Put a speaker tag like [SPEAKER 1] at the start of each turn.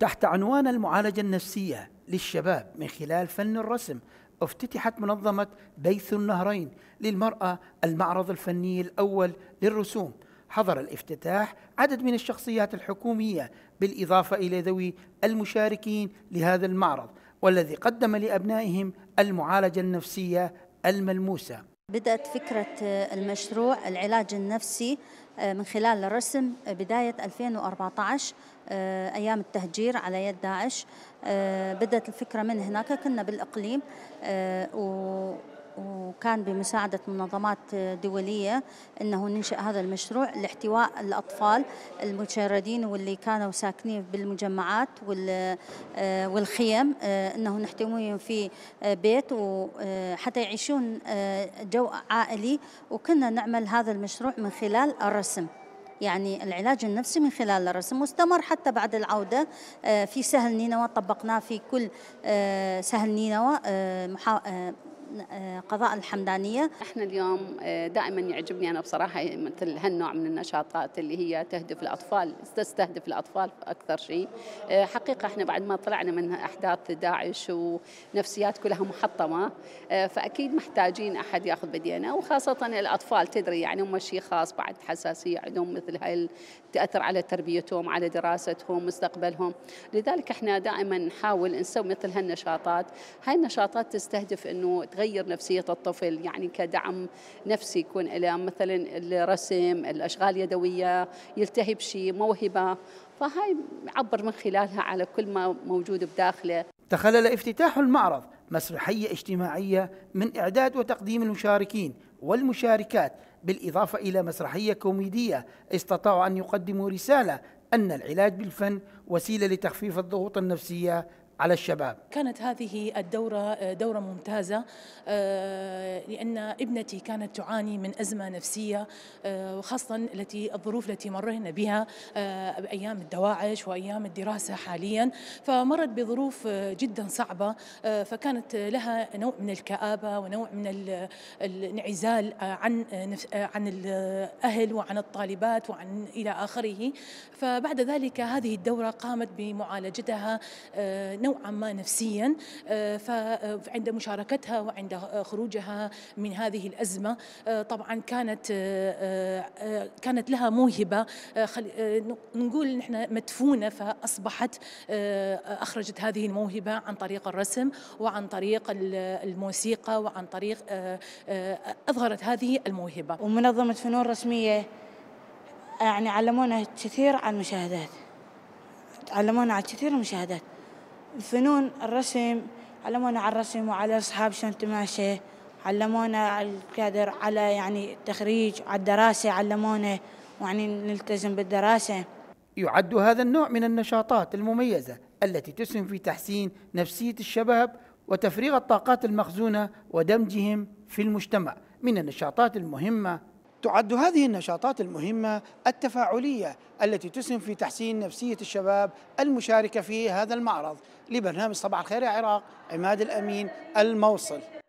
[SPEAKER 1] تحت عنوان المعالجة النفسية للشباب من خلال فن الرسم افتتحت منظمة بيث النهرين للمرأة المعرض الفني الأول للرسوم حضر الافتتاح عدد من الشخصيات الحكومية بالإضافة إلى ذوي المشاركين لهذا المعرض والذي قدم لأبنائهم المعالجة النفسية الملموسة
[SPEAKER 2] بدأت فكرة آه، المشروع العلاج النفسي آه، من خلال الرسم آه، بداية 2014 أيام التهجير على يد داعش بدأت الفكرة من هناك كنا بالإقليم وكان بمساعدة منظمات دولية أنه ننشئ هذا المشروع لاحتواء الأطفال المتشردين واللي كانوا ساكنين بالمجمعات آه، والخيم آه، أنه نحتويهم في آه، بيت وحتى يعيشون جو عائلي وكنا نعمل هذا المشروع من خلال الرسم يعني العلاج النفسي من خلال الرسم مستمر حتى بعد العودة في سهل نينوى طبقناه في كل سهل نينوى
[SPEAKER 3] قضاء الحمدانية احنا اليوم آه، دائما يعجبني أنا بصراحة مثل هالنوع من النشاطات اللي هي تهدف الأطفال تستهدف الأطفال أكثر شيء آه، حقيقة احنا بعد ما طلعنا من أحداث داعش ونفسيات كلها محطمة آه، فأكيد محتاجين أحد ياخذ بدينا وخاصة الأطفال تدري يعني هم شيء خاص بعد حساسية عندهم مثل هاي تأثر على تربيتهم على دراستهم مستقبلهم لذلك احنا دائما نحاول نسوي مثل هالنشاطات هاي النشاطات تستهدف أنه تغير نفسية الطفل يعني كدعم نفسي يكون له مثلا الرسم الأشغال اليدوية يلتهي بشي موهبة فهاي عبر من خلالها على كل ما موجود بداخله
[SPEAKER 1] تخلل افتتاح المعرض مسرحية اجتماعية من إعداد وتقديم المشاركين والمشاركات بالإضافة إلى مسرحية كوميدية استطاعوا أن يقدموا رسالة أن العلاج بالفن وسيلة لتخفيف الضغوط النفسية على الشباب
[SPEAKER 4] كانت هذه الدورة دورة ممتازة آه، لأن ابنتي كانت تعاني من أزمة نفسية آه، وخاصة التي الظروف التي مرهنا بها آه، أيام الدواعش وأيام الدراسة حاليا فمرت بظروف جدا صعبة فكانت لها نوع من الكآبة ونوع من الانعزال عن عن الأهل وعن الطالبات وعن إلى آخره فبعد ذلك هذه الدورة قامت بمعالجتها نوع نوعا ما نفسيا آه، فعند مشاركتها وعند آه، خروجها من هذه الأزمة آه، طبعا كانت كانت لها موهبة نقول نحن مدفونة فأصبحت أخرجت هذه الموهبة عن طريق الرسم وعن طريق الموسيقى وعن طريق أظهرت هذه الموهبة ومنظمة فنون رسمية يعني علمونا كثير على المشاهدات علمونا على كثير المشاهدات الفنون الرسم علمونا على الرسم وعلى اصحاب شلون تماشي علمونا على الكادر على يعني التخريج على الدراسه علمونا يعني نلتزم بالدراسه
[SPEAKER 1] يعد هذا النوع من النشاطات المميزه التي تسهم في تحسين نفسيه الشباب وتفريغ الطاقات المخزونه ودمجهم في المجتمع من النشاطات المهمه تعد هذه النشاطات المهمة التفاعلية التي تسهم في تحسين نفسية الشباب المشاركة في هذا المعرض لبرنامج صباح الخير يا عراق عماد الأمين الموصل